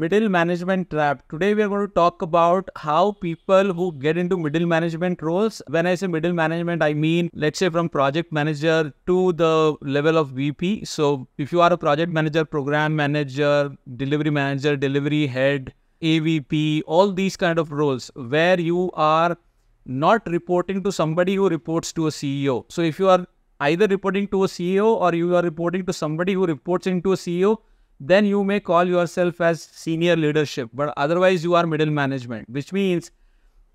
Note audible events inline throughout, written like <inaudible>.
middle management trap today we are going to talk about how people who get into middle management roles when i say middle management i mean let's say from project manager to the level of vp so if you are a project manager program manager delivery manager delivery head avp all these kind of roles where you are not reporting to somebody who reports to a ceo so if you are either reporting to a ceo or you are reporting to somebody who reports into a ceo then you may call yourself as senior leadership, but otherwise you are middle management, which means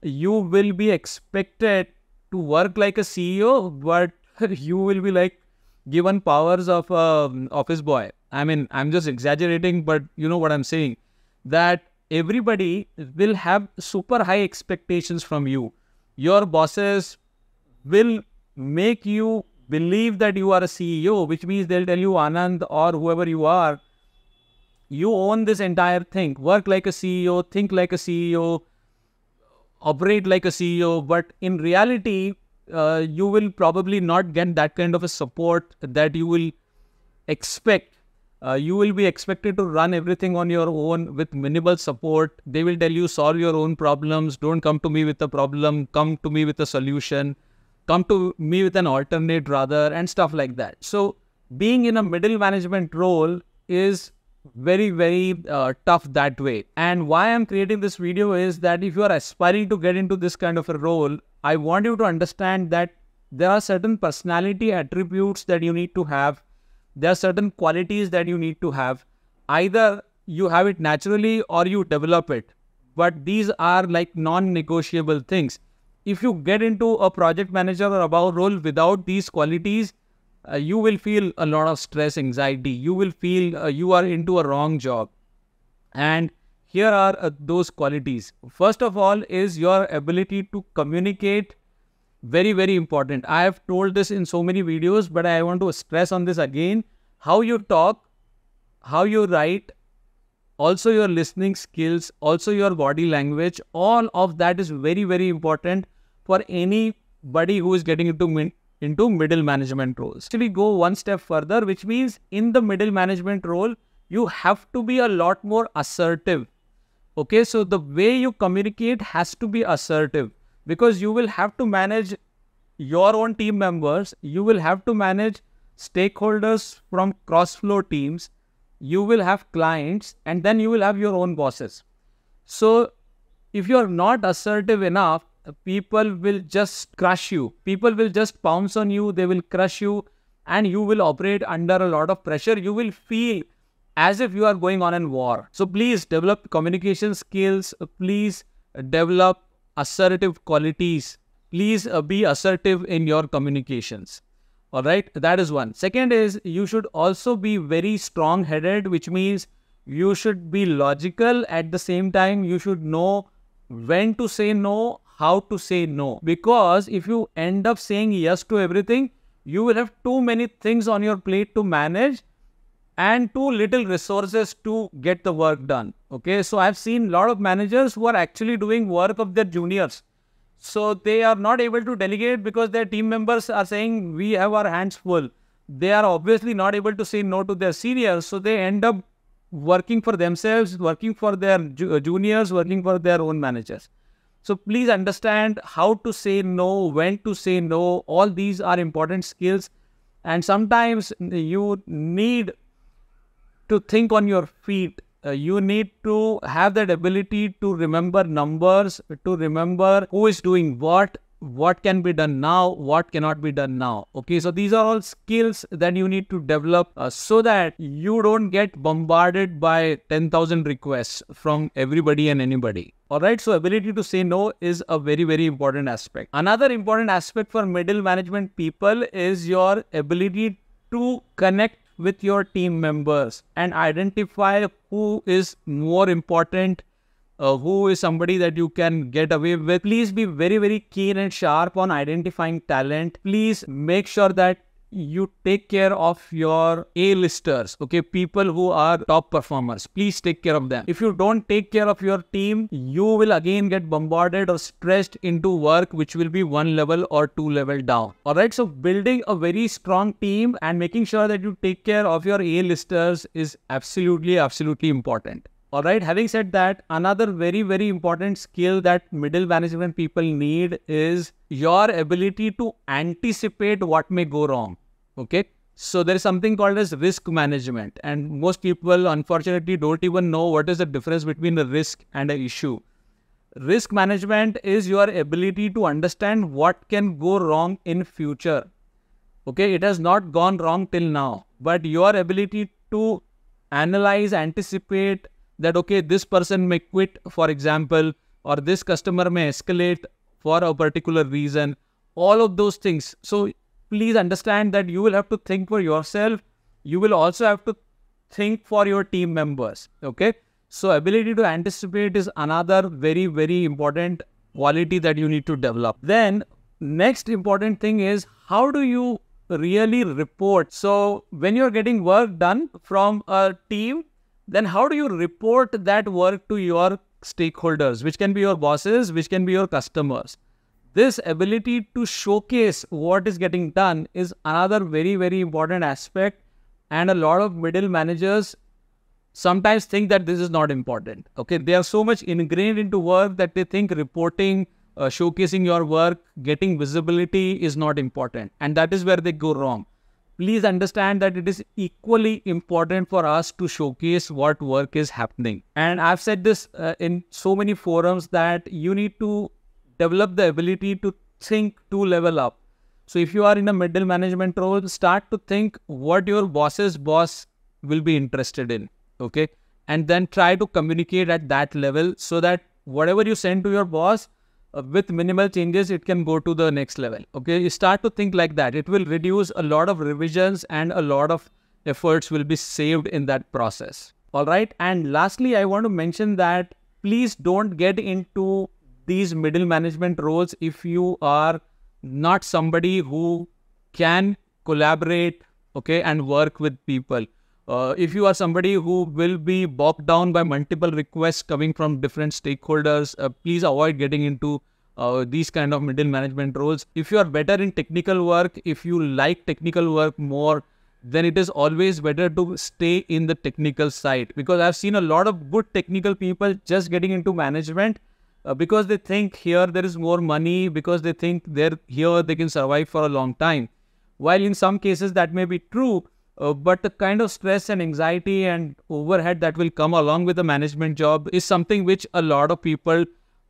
you will be expected to work like a CEO, but <laughs> you will be like given powers of a um, office boy. I mean, I'm just exaggerating, but you know what I'm saying that everybody will have super high expectations from you. Your bosses will make you believe that you are a CEO, which means they'll tell you, Anand or whoever you are, you own this entire thing work like a ceo think like a ceo operate like a ceo but in reality uh, you will probably not get that kind of a support that you will expect uh, you will be expected to run everything on your own with minimal support they will tell you solve your own problems don't come to me with a problem come to me with a solution come to me with an alternate rather and stuff like that so being in a middle management role is very very uh, tough that way and why i'm creating this video is that if you are aspiring to get into this kind of a role i want you to understand that there are certain personality attributes that you need to have there are certain qualities that you need to have either you have it naturally or you develop it but these are like non-negotiable things if you get into a project manager or above role without these qualities uh, you will feel a lot of stress, anxiety. You will feel uh, you are into a wrong job. And here are uh, those qualities. First of all, is your ability to communicate. Very, very important. I have told this in so many videos, but I want to stress on this again. How you talk, how you write, also your listening skills, also your body language, all of that is very, very important for anybody who is getting into into middle management roles. So we go one step further, which means in the middle management role, you have to be a lot more assertive. Okay, so the way you communicate has to be assertive because you will have to manage your own team members, you will have to manage stakeholders from cross flow teams, you will have clients, and then you will have your own bosses. So, if you are not assertive enough, people will just crush you. People will just pounce on you, they will crush you, and you will operate under a lot of pressure. You will feel as if you are going on in war. So please develop communication skills. Uh, please develop assertive qualities. Please uh, be assertive in your communications. All right, that is one. Second is you should also be very strong headed, which means you should be logical at the same time. You should know when to say no how to say no. Because if you end up saying yes to everything, you will have too many things on your plate to manage and too little resources to get the work done. Okay, so I've seen a lot of managers who are actually doing work of their juniors. So they are not able to delegate because their team members are saying, we have our hands full. They are obviously not able to say no to their seniors. So they end up working for themselves, working for their ju juniors, working for their own managers. So please understand how to say no, when to say no. All these are important skills. And sometimes you need to think on your feet. Uh, you need to have that ability to remember numbers, to remember who is doing what, what can be done now, what cannot be done now. Okay, so these are all skills that you need to develop uh, so that you don't get bombarded by 10,000 requests from everybody and anybody. Alright, so ability to say no is a very, very important aspect. Another important aspect for middle management people is your ability to connect with your team members and identify who is more important, uh, who is somebody that you can get away with. Please be very, very keen and sharp on identifying talent. Please make sure that you take care of your A-listers, okay, people who are top performers. Please take care of them. If you don't take care of your team, you will again get bombarded or stressed into work, which will be one level or two level down. All right, so building a very strong team and making sure that you take care of your A-listers is absolutely, absolutely important. All right. Having said that, another very, very important skill that middle management people need is your ability to anticipate what may go wrong. Okay. So there is something called as risk management. And most people, unfortunately, don't even know what is the difference between a risk and an issue. Risk management is your ability to understand what can go wrong in future. Okay, it has not gone wrong till now, but your ability to analyze, anticipate, that okay this person may quit for example or this customer may escalate for a particular reason all of those things so please understand that you will have to think for yourself you will also have to think for your team members okay so ability to anticipate is another very very important quality that you need to develop then next important thing is how do you really report so when you're getting work done from a team then how do you report that work to your stakeholders, which can be your bosses, which can be your customers? This ability to showcase what is getting done is another very, very important aspect. And a lot of middle managers sometimes think that this is not important. Okay, they are so much ingrained into work that they think reporting, uh, showcasing your work, getting visibility is not important. And that is where they go wrong please understand that it is equally important for us to showcase what work is happening. And I've said this uh, in so many forums that you need to develop the ability to think to level up. So if you are in a middle management role, start to think what your boss's boss will be interested in. Okay. And then try to communicate at that level so that whatever you send to your boss uh, with minimal changes, it can go to the next level. Okay, you start to think like that. It will reduce a lot of revisions and a lot of efforts will be saved in that process. All right, and lastly, I want to mention that please don't get into these middle management roles if you are not somebody who can collaborate, okay, and work with people uh, if you are somebody who will be bogged down by multiple requests coming from different stakeholders, uh, please avoid getting into uh, these kind of middle management roles. If you are better in technical work, if you like technical work more, then it is always better to stay in the technical side because I've seen a lot of good technical people just getting into management uh, because they think here there is more money, because they think they're here they can survive for a long time. While in some cases that may be true, uh, but the kind of stress and anxiety and overhead that will come along with a management job is something which a lot of people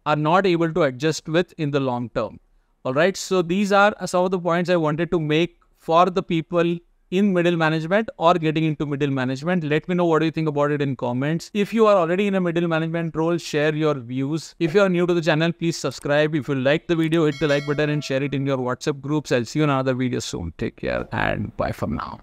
are not able to adjust with in the long term. All right. So these are some of the points I wanted to make for the people in middle management or getting into middle management. Let me know what do you think about it in comments. If you are already in a middle management role, share your views. If you are new to the channel, please subscribe. If you like the video, hit the like button and share it in your WhatsApp groups. I'll see you in another video soon. Take care and bye for now.